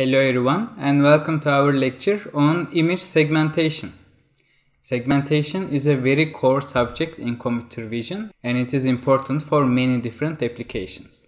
Hello everyone and welcome to our lecture on image segmentation. Segmentation is a very core subject in computer vision and it is important for many different applications.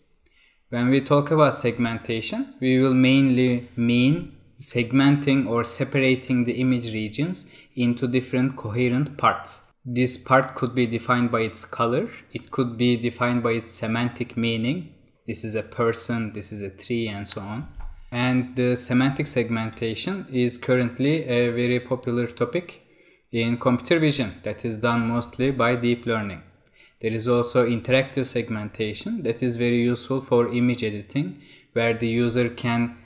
When we talk about segmentation, we will mainly mean segmenting or separating the image regions into different coherent parts. This part could be defined by its color, it could be defined by its semantic meaning. This is a person, this is a tree and so on and the semantic segmentation is currently a very popular topic in computer vision that is done mostly by deep learning. There is also interactive segmentation that is very useful for image editing where the user can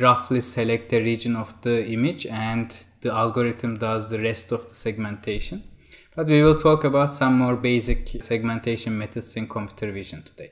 roughly select a region of the image and the algorithm does the rest of the segmentation. But we will talk about some more basic segmentation methods in computer vision today.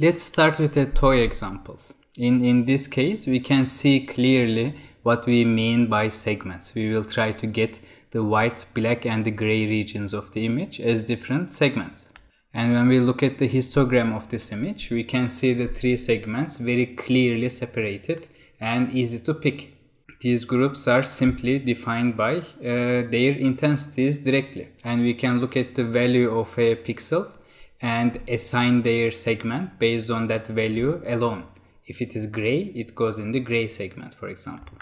Let's start with a toy example. In, in this case, we can see clearly what we mean by segments. We will try to get the white, black and the gray regions of the image as different segments. And when we look at the histogram of this image, we can see the three segments very clearly separated and easy to pick. These groups are simply defined by uh, their intensities directly. And we can look at the value of a pixel and assign their segment based on that value alone. If it is gray, it goes in the gray segment, for example.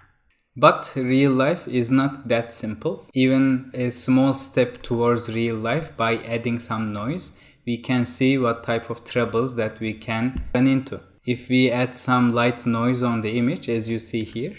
But real life is not that simple. Even a small step towards real life by adding some noise, we can see what type of troubles that we can run into. If we add some light noise on the image, as you see here,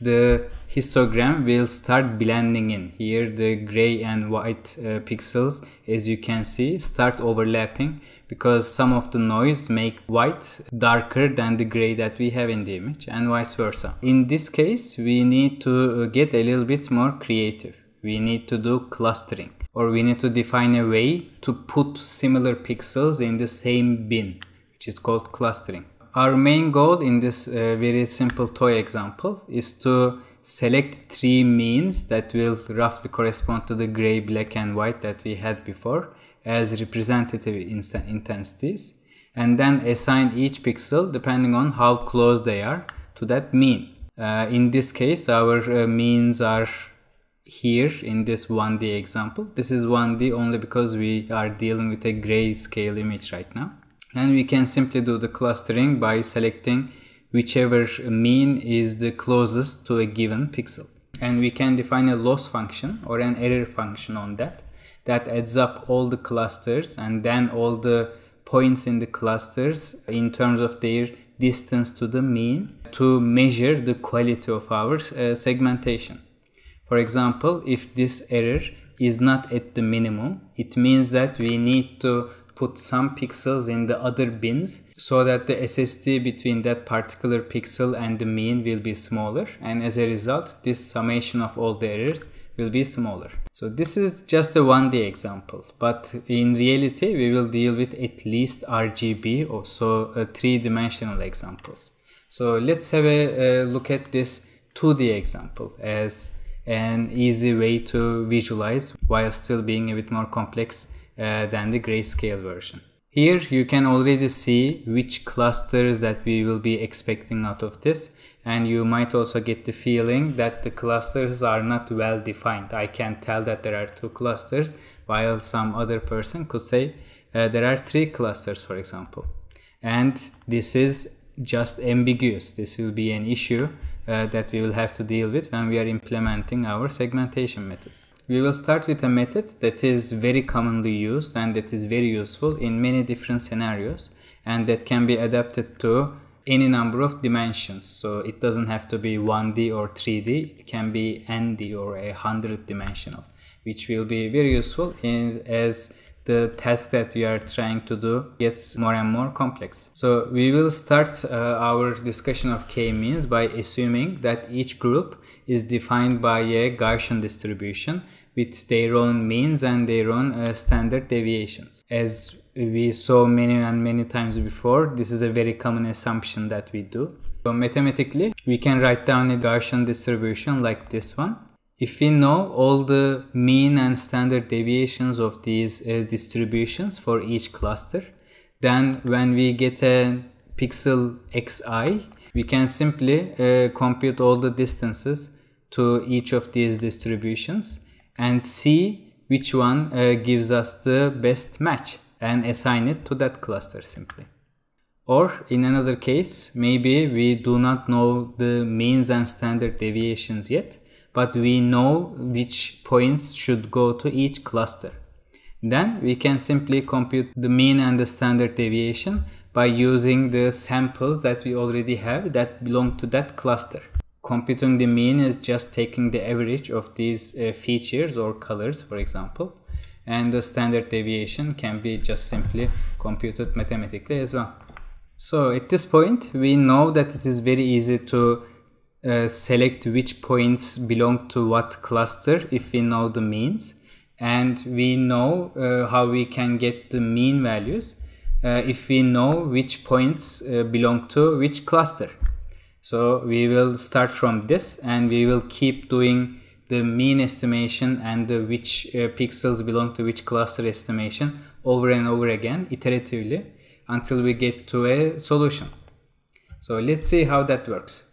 the histogram will start blending in here the gray and white uh, pixels as you can see start overlapping because some of the noise make white darker than the gray that we have in the image and vice versa in this case we need to uh, get a little bit more creative we need to do clustering or we need to define a way to put similar pixels in the same bin which is called clustering our main goal in this uh, very simple toy example is to select three means that will roughly correspond to the gray, black and white that we had before as representative intensities and then assign each pixel depending on how close they are to that mean. Uh, in this case our uh, means are here in this 1D example. This is 1D only because we are dealing with a grayscale image right now and we can simply do the clustering by selecting whichever mean is the closest to a given pixel and we can define a loss function or an error function on that that adds up all the clusters and then all the points in the clusters in terms of their distance to the mean to measure the quality of our uh, segmentation for example if this error is not at the minimum it means that we need to put some pixels in the other bins so that the SSD between that particular pixel and the mean will be smaller and as a result this summation of all the errors will be smaller. So this is just a one day example but in reality we will deal with at least RGB or so uh, three dimensional examples. So let's have a, a look at this 2D example as an easy way to visualize while still being a bit more complex uh, than the grayscale version. Here you can already see which clusters that we will be expecting out of this and you might also get the feeling that the clusters are not well defined. I can tell that there are two clusters while some other person could say uh, there are three clusters for example. And this is just ambiguous. This will be an issue uh, that we will have to deal with when we are implementing our segmentation methods we will start with a method that is very commonly used and that is very useful in many different scenarios and that can be adapted to any number of dimensions. So it doesn't have to be 1D or 3D, it can be ND or a 100 dimensional, which will be very useful in, as the task that you are trying to do gets more and more complex. So we will start uh, our discussion of k-means by assuming that each group is defined by a Gaussian distribution with their own means and their own uh, standard deviations. As we saw many and many times before, this is a very common assumption that we do. So mathematically, we can write down a Gaussian distribution like this one if we know all the mean and standard deviations of these uh, distributions for each cluster, then when we get a pixel xi, we can simply uh, compute all the distances to each of these distributions and see which one uh, gives us the best match and assign it to that cluster simply. Or in another case, maybe we do not know the means and standard deviations yet but we know which points should go to each cluster. Then we can simply compute the mean and the standard deviation by using the samples that we already have that belong to that cluster. Computing the mean is just taking the average of these uh, features or colors, for example. And the standard deviation can be just simply computed mathematically as well. So at this point, we know that it is very easy to uh, select which points belong to what cluster if we know the means and we know uh, how we can get the mean values uh, if we know which points uh, belong to which cluster. So we will start from this and we will keep doing the mean estimation and the which uh, pixels belong to which cluster estimation over and over again iteratively until we get to a solution. So let's see how that works.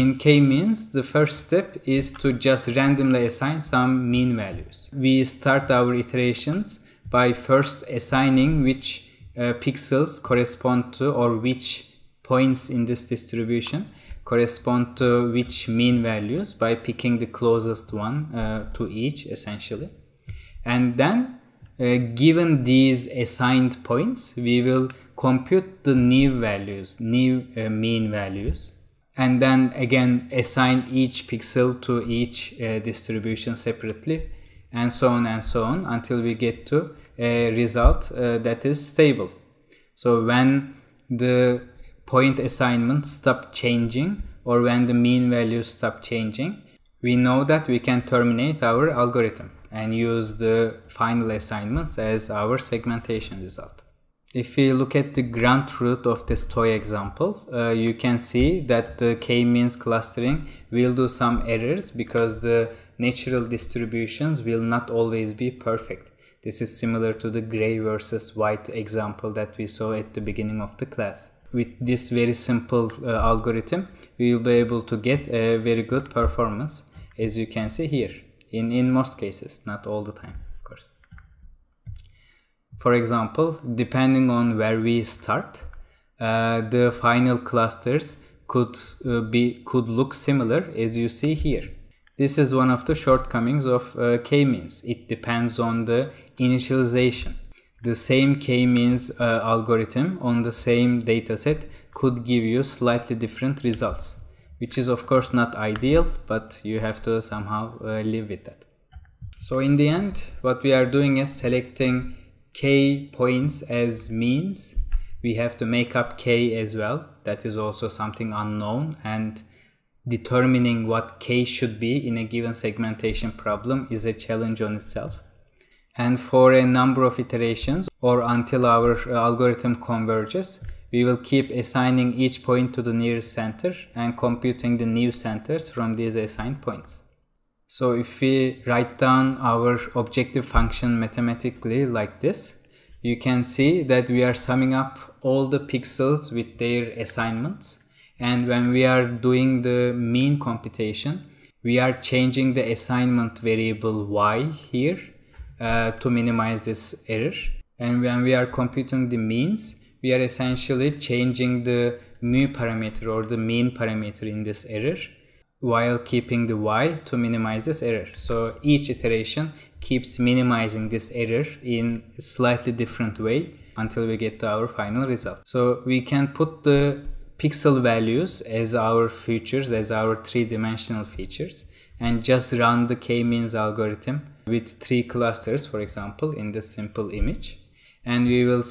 In k-means, the first step is to just randomly assign some mean values. We start our iterations by first assigning which uh, pixels correspond to or which points in this distribution correspond to which mean values by picking the closest one uh, to each essentially. And then uh, given these assigned points, we will compute the new values, new uh, mean values and then again assign each pixel to each uh, distribution separately and so on and so on until we get to a result uh, that is stable. So when the point assignment stop changing or when the mean values stop changing, we know that we can terminate our algorithm and use the final assignments as our segmentation result if we look at the ground truth of this toy example, uh, you can see that the k-means clustering will do some errors because the natural distributions will not always be perfect. This is similar to the gray versus white example that we saw at the beginning of the class. With this very simple uh, algorithm, we will be able to get a very good performance as you can see here in, in most cases, not all the time. For example, depending on where we start, uh, the final clusters could uh, be could look similar as you see here. This is one of the shortcomings of uh, k-means. It depends on the initialization. The same k-means uh, algorithm on the same dataset could give you slightly different results, which is of course not ideal, but you have to somehow uh, live with that. So in the end, what we are doing is selecting k points as means, we have to make up k as well. That is also something unknown and determining what k should be in a given segmentation problem is a challenge on itself. And for a number of iterations or until our uh, algorithm converges, we will keep assigning each point to the nearest center and computing the new centers from these assigned points. So if we write down our objective function mathematically like this, you can see that we are summing up all the pixels with their assignments. And when we are doing the mean computation, we are changing the assignment variable y here uh, to minimize this error. And when we are computing the means, we are essentially changing the mu parameter or the mean parameter in this error while keeping the y to minimize this error. So each iteration keeps minimizing this error in a slightly different way until we get to our final result. So we can put the pixel values as our features, as our three-dimensional features and just run the k-means algorithm with three clusters, for example, in this simple image. And we will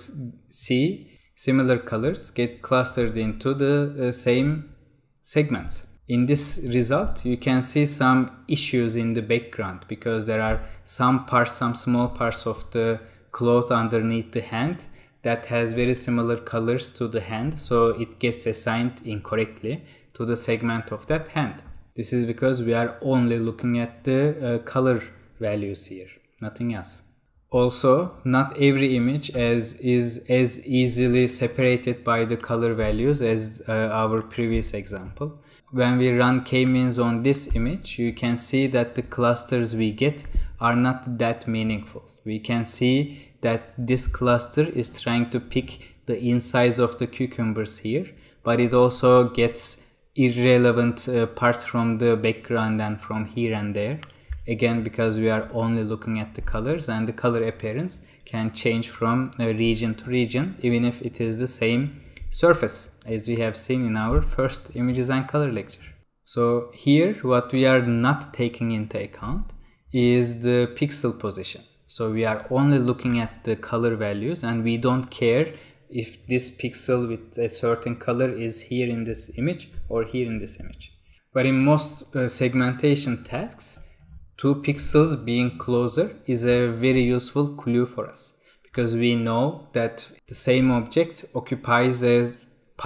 see similar colors get clustered into the uh, same segments in this result you can see some issues in the background because there are some parts some small parts of the cloth underneath the hand that has very similar colors to the hand so it gets assigned incorrectly to the segment of that hand this is because we are only looking at the uh, color values here nothing else also not every image as is as easily separated by the color values as uh, our previous example when we run k-means on this image, you can see that the clusters we get are not that meaningful. We can see that this cluster is trying to pick the insides of the cucumbers here, but it also gets irrelevant uh, parts from the background and from here and there. Again, because we are only looking at the colors and the color appearance can change from uh, region to region, even if it is the same surface as we have seen in our first images and color lecture. So here what we are not taking into account is the pixel position. So we are only looking at the color values and we don't care if this pixel with a certain color is here in this image or here in this image. But in most uh, segmentation tasks, two pixels being closer is a very useful clue for us because we know that the same object occupies a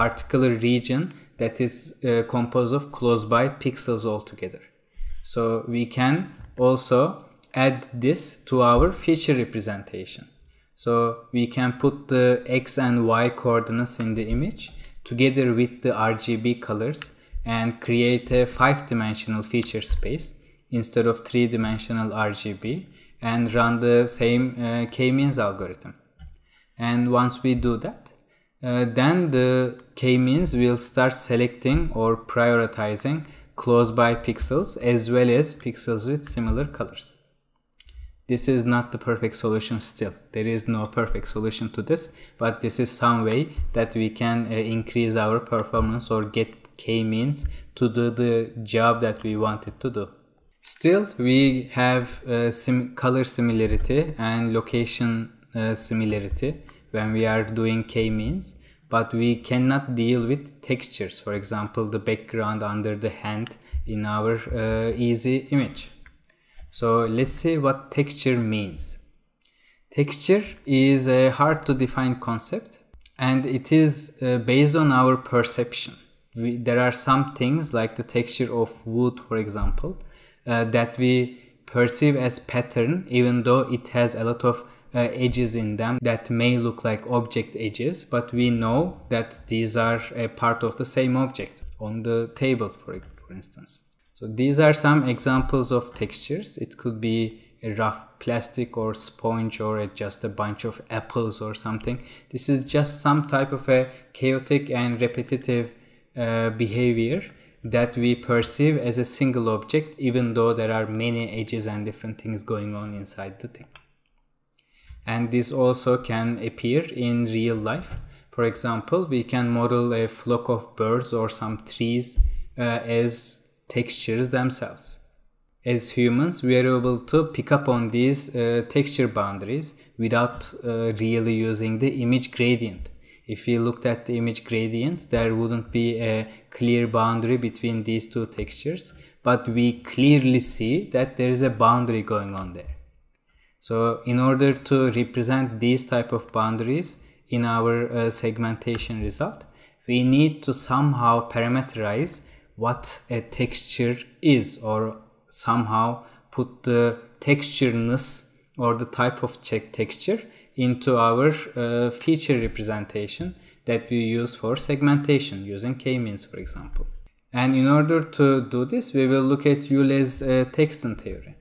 particular region that is uh, composed of close by pixels altogether. So we can also add this to our feature representation. So we can put the x and y coordinates in the image together with the RGB colors and create a five-dimensional feature space instead of three-dimensional RGB and run the same uh, k-means algorithm. And once we do that, uh, then the k-means will start selecting or prioritizing close by pixels as well as pixels with similar colors. This is not the perfect solution still. There is no perfect solution to this, but this is some way that we can uh, increase our performance or get k-means to do the job that we wanted to do. Still, we have uh, sim color similarity and location uh, similarity when we are doing k-means but we cannot deal with textures for example the background under the hand in our uh, easy image so let's see what texture means texture is a hard to define concept and it is uh, based on our perception we, there are some things like the texture of wood for example uh, that we perceive as pattern even though it has a lot of uh, edges in them that may look like object edges, but we know that these are a part of the same object on the table, for, for instance. So these are some examples of textures. It could be a rough plastic or sponge or just a bunch of apples or something. This is just some type of a chaotic and repetitive uh, behavior that we perceive as a single object even though there are many edges and different things going on inside the thing and this also can appear in real life. For example, we can model a flock of birds or some trees uh, as textures themselves. As humans, we are able to pick up on these uh, texture boundaries without uh, really using the image gradient. If we looked at the image gradient, there wouldn't be a clear boundary between these two textures, but we clearly see that there is a boundary going on there. So in order to represent these type of boundaries in our uh, segmentation result, we need to somehow parameterize what a texture is or somehow put the textureness or the type of check texture into our uh, feature representation that we use for segmentation using k-means for example. And in order to do this, we will look at Euler's uh, Texton theory.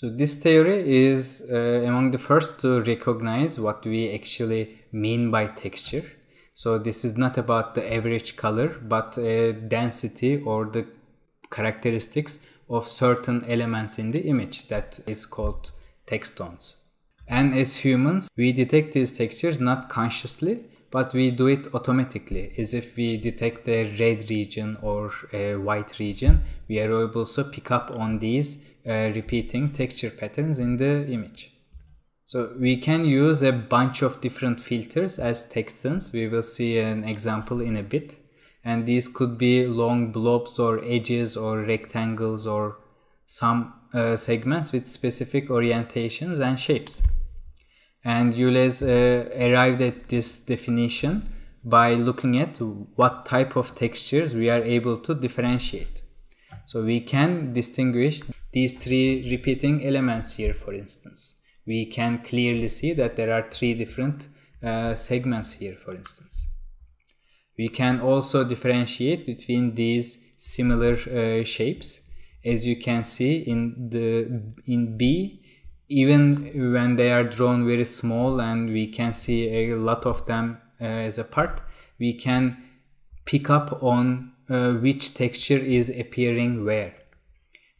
So this theory is uh, among the first to recognize what we actually mean by texture. So this is not about the average color, but uh, density or the characteristics of certain elements in the image that is called text tones. And as humans, we detect these textures not consciously, but we do it automatically as if we detect a red region or a uh, white region we are able to pick up on these uh, repeating texture patterns in the image. So we can use a bunch of different filters as textures. We will see an example in a bit. And these could be long blobs or edges or rectangles or some uh, segments with specific orientations and shapes. And Eules uh, arrived at this definition by looking at what type of textures we are able to differentiate. So we can distinguish these three repeating elements here, for instance. We can clearly see that there are three different uh, segments here, for instance. We can also differentiate between these similar uh, shapes. As you can see in, the, in B, even when they are drawn very small and we can see a lot of them uh, as a part, we can pick up on uh, which texture is appearing where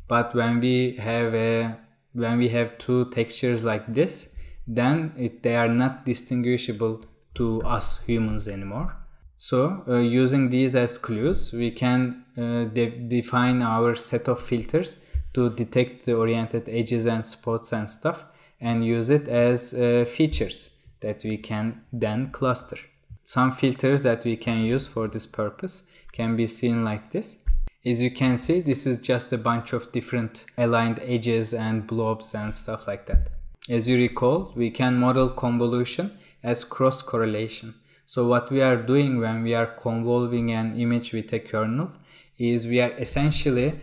but when we have a when we have two textures like this then it, they are not distinguishable to us humans anymore so uh, using these as clues we can uh, de define our set of filters to detect the oriented edges and spots and stuff and use it as uh, features that we can then cluster some filters that we can use for this purpose can be seen like this. As you can see, this is just a bunch of different aligned edges and blobs and stuff like that. As you recall, we can model convolution as cross correlation. So what we are doing when we are convolving an image with a kernel is we are essentially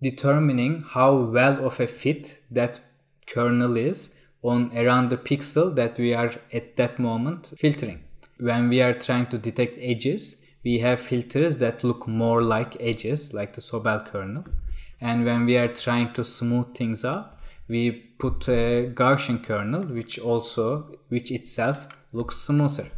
determining how well of a fit that kernel is on around the pixel that we are at that moment filtering when we are trying to detect edges, we have filters that look more like edges, like the Sobel kernel. And when we are trying to smooth things up, we put a Gaussian kernel, which also, which itself looks smoother.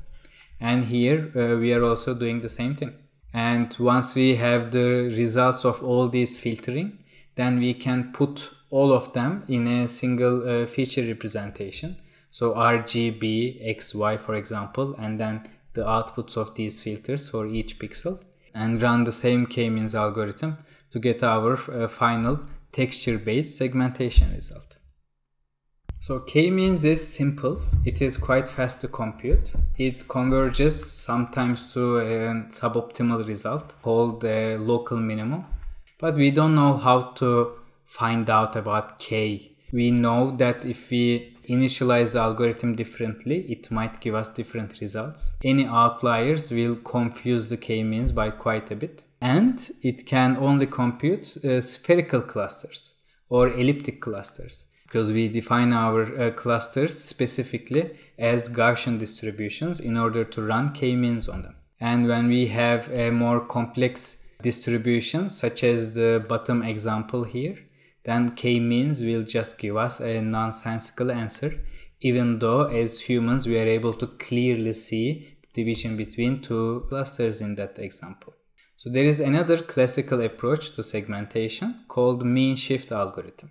And here uh, we are also doing the same thing. And once we have the results of all these filtering, then we can put all of them in a single uh, feature representation so RGB, XY for example, and then the outputs of these filters for each pixel and run the same k-means algorithm to get our uh, final texture-based segmentation result. So k-means is simple. It is quite fast to compute. It converges sometimes to a suboptimal result called the local minimum. But we don't know how to find out about k. We know that if we initialize the algorithm differently, it might give us different results. Any outliers will confuse the k-means by quite a bit. And it can only compute uh, spherical clusters or elliptic clusters because we define our uh, clusters specifically as Gaussian distributions in order to run k-means on them. And when we have a more complex distribution, such as the bottom example here, then k-means will just give us a nonsensical answer even though as humans we are able to clearly see the division between two clusters in that example. So there is another classical approach to segmentation called mean shift algorithm.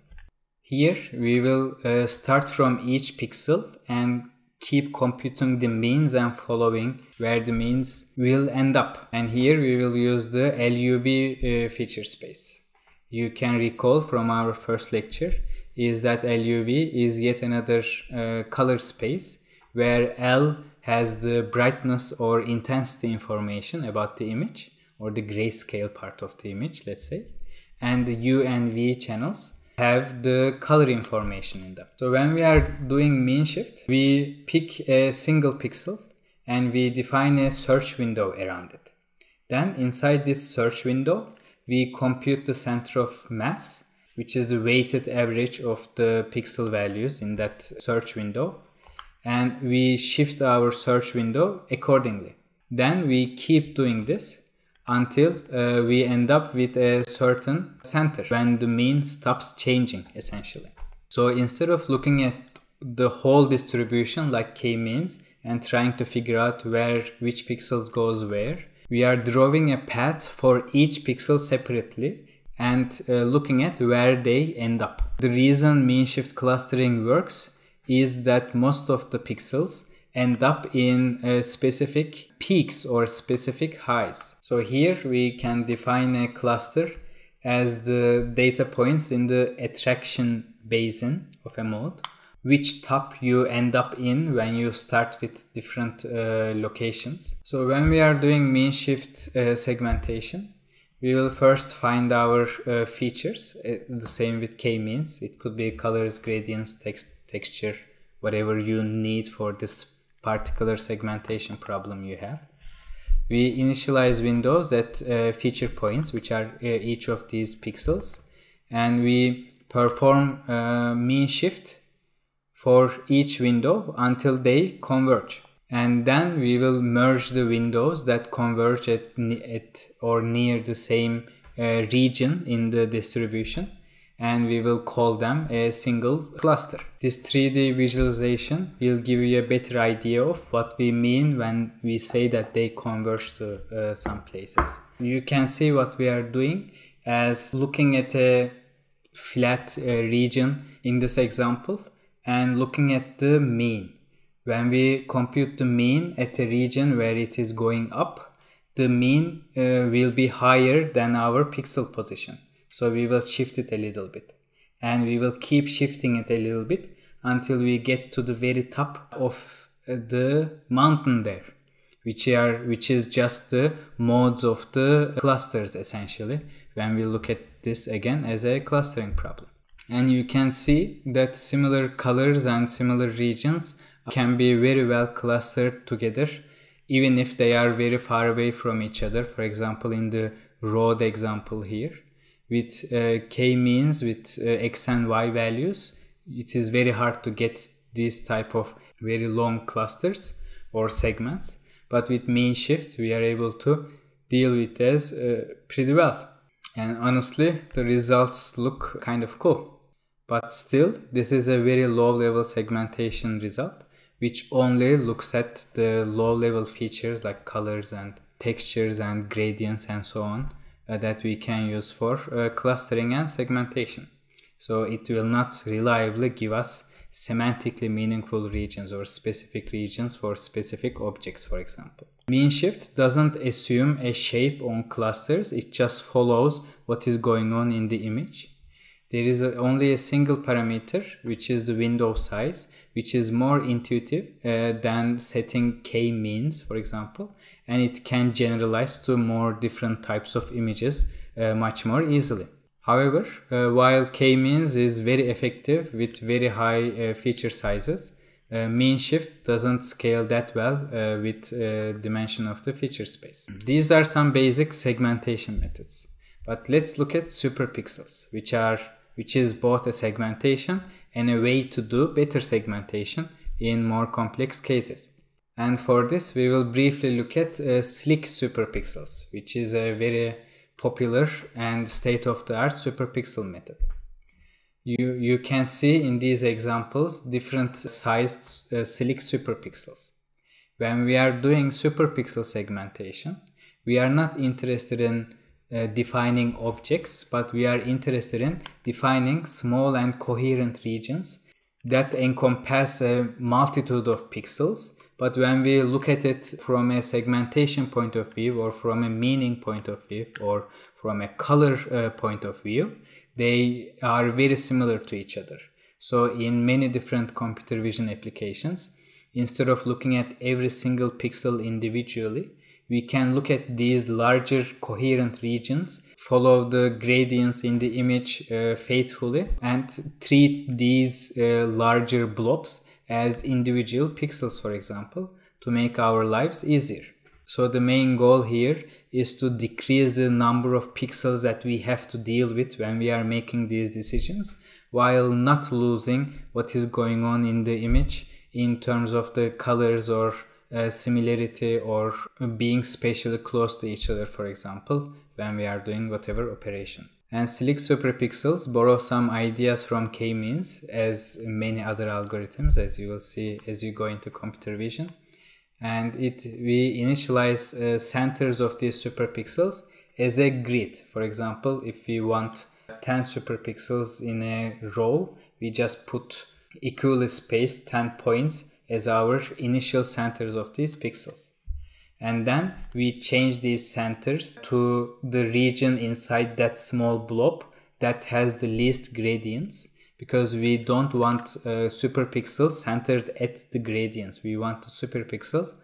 Here we will uh, start from each pixel and keep computing the means and following where the means will end up. And here we will use the LUV uh, feature space you can recall from our first lecture is that LUV is yet another uh, color space where L has the brightness or intensity information about the image or the grayscale part of the image, let's say. And the U and V channels have the color information in them. So when we are doing mean shift, we pick a single pixel and we define a search window around it. Then inside this search window, we compute the center of mass, which is the weighted average of the pixel values in that search window. And we shift our search window accordingly. Then we keep doing this until uh, we end up with a certain center when the mean stops changing essentially. So instead of looking at the whole distribution like k-means and trying to figure out where which pixels goes where, we are drawing a path for each pixel separately and uh, looking at where they end up. The reason mean shift clustering works is that most of the pixels end up in uh, specific peaks or specific highs. So here we can define a cluster as the data points in the attraction basin of a mode which tab you end up in when you start with different uh, locations. So when we are doing mean shift uh, segmentation, we will first find our uh, features, uh, the same with k-means. It could be colors, gradients, text, texture, whatever you need for this particular segmentation problem you have. We initialize windows at uh, feature points, which are uh, each of these pixels, and we perform mean shift for each window until they converge. And then we will merge the windows that converge at, at or near the same uh, region in the distribution and we will call them a single cluster. This 3D visualization will give you a better idea of what we mean when we say that they converge to uh, some places. You can see what we are doing as looking at a flat uh, region in this example and looking at the mean. When we compute the mean at a region where it is going up, the mean uh, will be higher than our pixel position. So we will shift it a little bit and we will keep shifting it a little bit until we get to the very top of uh, the mountain there which are which is just the modes of the clusters essentially when we look at this again as a clustering problem and you can see that similar colors and similar regions can be very well clustered together even if they are very far away from each other for example in the road example here with uh, k means with uh, x and y values it is very hard to get these type of very long clusters or segments but with mean shift we are able to deal with this uh, pretty well and honestly the results look kind of cool but still, this is a very low level segmentation result, which only looks at the low level features like colors and textures and gradients and so on uh, that we can use for uh, clustering and segmentation. So it will not reliably give us semantically meaningful regions or specific regions for specific objects, for example. Mean shift doesn't assume a shape on clusters, it just follows what is going on in the image there is a, only a single parameter which is the window size which is more intuitive uh, than setting k-means for example and it can generalize to more different types of images uh, much more easily however uh, while k-means is very effective with very high uh, feature sizes uh, mean shift doesn't scale that well uh, with dimension of the feature space these are some basic segmentation methods but let's look at superpixels which are which is both a segmentation and a way to do better segmentation in more complex cases. And for this, we will briefly look at uh, Slick Superpixels, which is a very popular and state-of-the-art superpixel method. You, you can see in these examples different sized uh, Slick Superpixels. When we are doing superpixel segmentation, we are not interested in uh, defining objects, but we are interested in defining small and coherent regions that encompass a multitude of pixels. But when we look at it from a segmentation point of view, or from a meaning point of view, or from a color uh, point of view, they are very similar to each other. So, in many different computer vision applications, instead of looking at every single pixel individually, we can look at these larger coherent regions, follow the gradients in the image uh, faithfully, and treat these uh, larger blobs as individual pixels, for example, to make our lives easier. So the main goal here is to decrease the number of pixels that we have to deal with when we are making these decisions while not losing what is going on in the image in terms of the colors or uh, similarity or being spatially close to each other, for example, when we are doing whatever operation. And Slick Superpixels borrow some ideas from k-means as many other algorithms, as you will see as you go into computer vision. And it we initialize uh, centers of these superpixels as a grid. For example, if we want 10 superpixels in a row, we just put equally spaced 10 points as our initial centers of these pixels. And then we change these centers to the region inside that small blob that has the least gradients because we don't want uh, super pixels centered at the gradients. We want the super pixels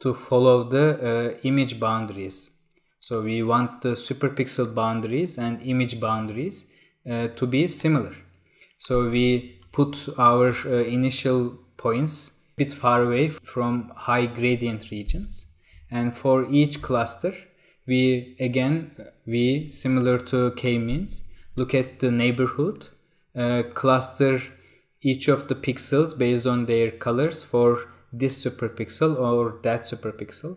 to follow the uh, image boundaries. So we want the super pixel boundaries and image boundaries uh, to be similar. So we put our uh, initial points bit far away from high gradient regions. And for each cluster, we again, we similar to k-means, look at the neighborhood, uh, cluster each of the pixels based on their colors for this superpixel or that superpixel.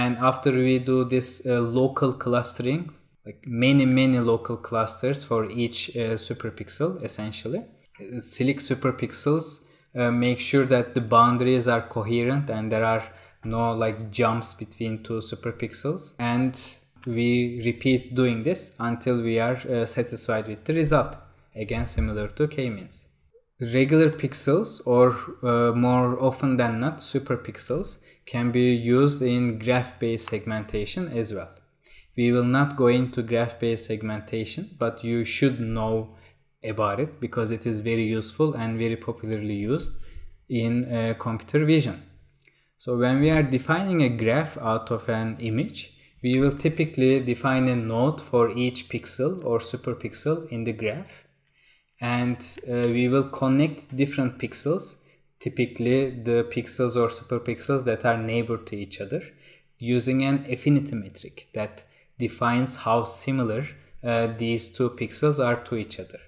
And after we do this uh, local clustering, like many, many local clusters for each uh, superpixel essentially, uh, SILIC superpixels uh, make sure that the boundaries are coherent and there are no like jumps between two superpixels and we repeat doing this until we are uh, satisfied with the result again similar to k-means regular pixels or uh, more often than not superpixels can be used in graph-based segmentation as well we will not go into graph-based segmentation but you should know about it because it is very useful and very popularly used in uh, computer vision. So when we are defining a graph out of an image, we will typically define a node for each pixel or superpixel in the graph. And uh, we will connect different pixels, typically the pixels or superpixels that are neighbor to each other, using an affinity metric that defines how similar uh, these two pixels are to each other.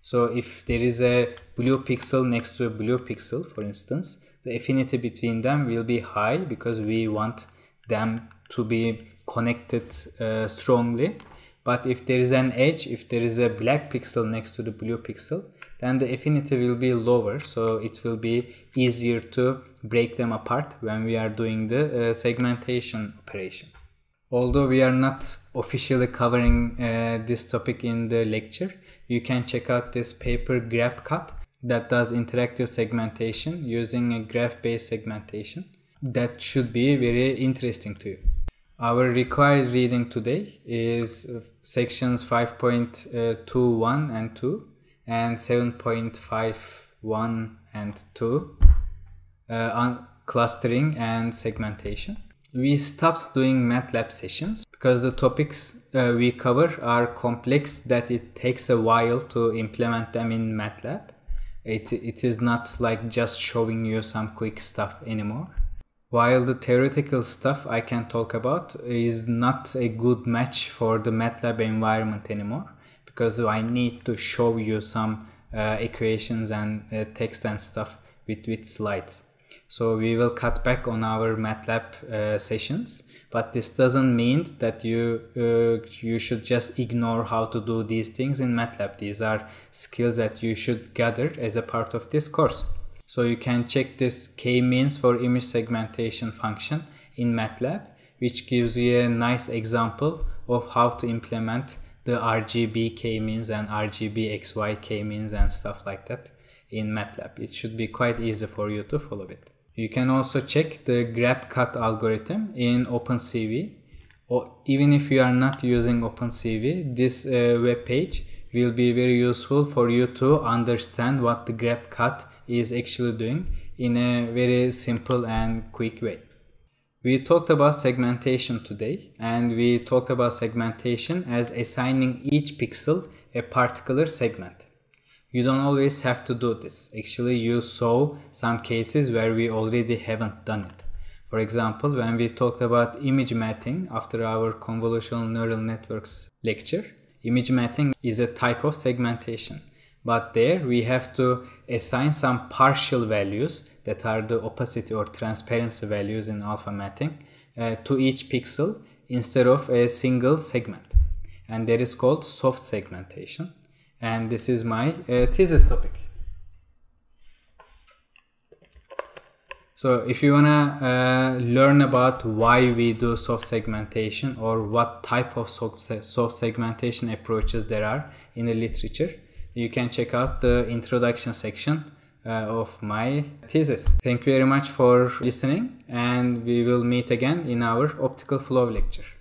So if there is a blue pixel next to a blue pixel, for instance, the affinity between them will be high because we want them to be connected uh, strongly. But if there is an edge, if there is a black pixel next to the blue pixel, then the affinity will be lower. So it will be easier to break them apart when we are doing the uh, segmentation operation. Although we are not officially covering uh, this topic in the lecture, you can check out this paper GrabCut that does interactive segmentation using a graph-based segmentation that should be very interesting to you. Our required reading today is uh, sections 5.21 uh, and 2 and 7.51 and 2 uh, on clustering and segmentation we stopped doing MATLAB sessions because the topics uh, we cover are complex that it takes a while to implement them in MATLAB. It, it is not like just showing you some quick stuff anymore. While the theoretical stuff I can talk about is not a good match for the MATLAB environment anymore because I need to show you some uh, equations and uh, text and stuff with, with slides. So we will cut back on our MATLAB uh, sessions, but this doesn't mean that you uh, you should just ignore how to do these things in MATLAB. These are skills that you should gather as a part of this course. So you can check this k-means for image segmentation function in MATLAB, which gives you a nice example of how to implement the RGB k-means and RGB XY k-means and stuff like that in MATLAB. It should be quite easy for you to follow it. You can also check the grab cut algorithm in OpenCV. Or even if you are not using OpenCV, this uh, web page will be very useful for you to understand what the grab cut is actually doing in a very simple and quick way. We talked about segmentation today and we talked about segmentation as assigning each pixel a particular segment you don't always have to do this. Actually, you saw some cases where we already haven't done it. For example, when we talked about image matting after our convolutional neural networks lecture, image matting is a type of segmentation. But there we have to assign some partial values that are the opacity or transparency values in alpha matting uh, to each pixel instead of a single segment. And that is called soft segmentation and this is my uh, thesis topic. So if you wanna uh, learn about why we do soft segmentation or what type of soft, se soft segmentation approaches there are in the literature, you can check out the introduction section uh, of my thesis. Thank you very much for listening and we will meet again in our optical flow lecture.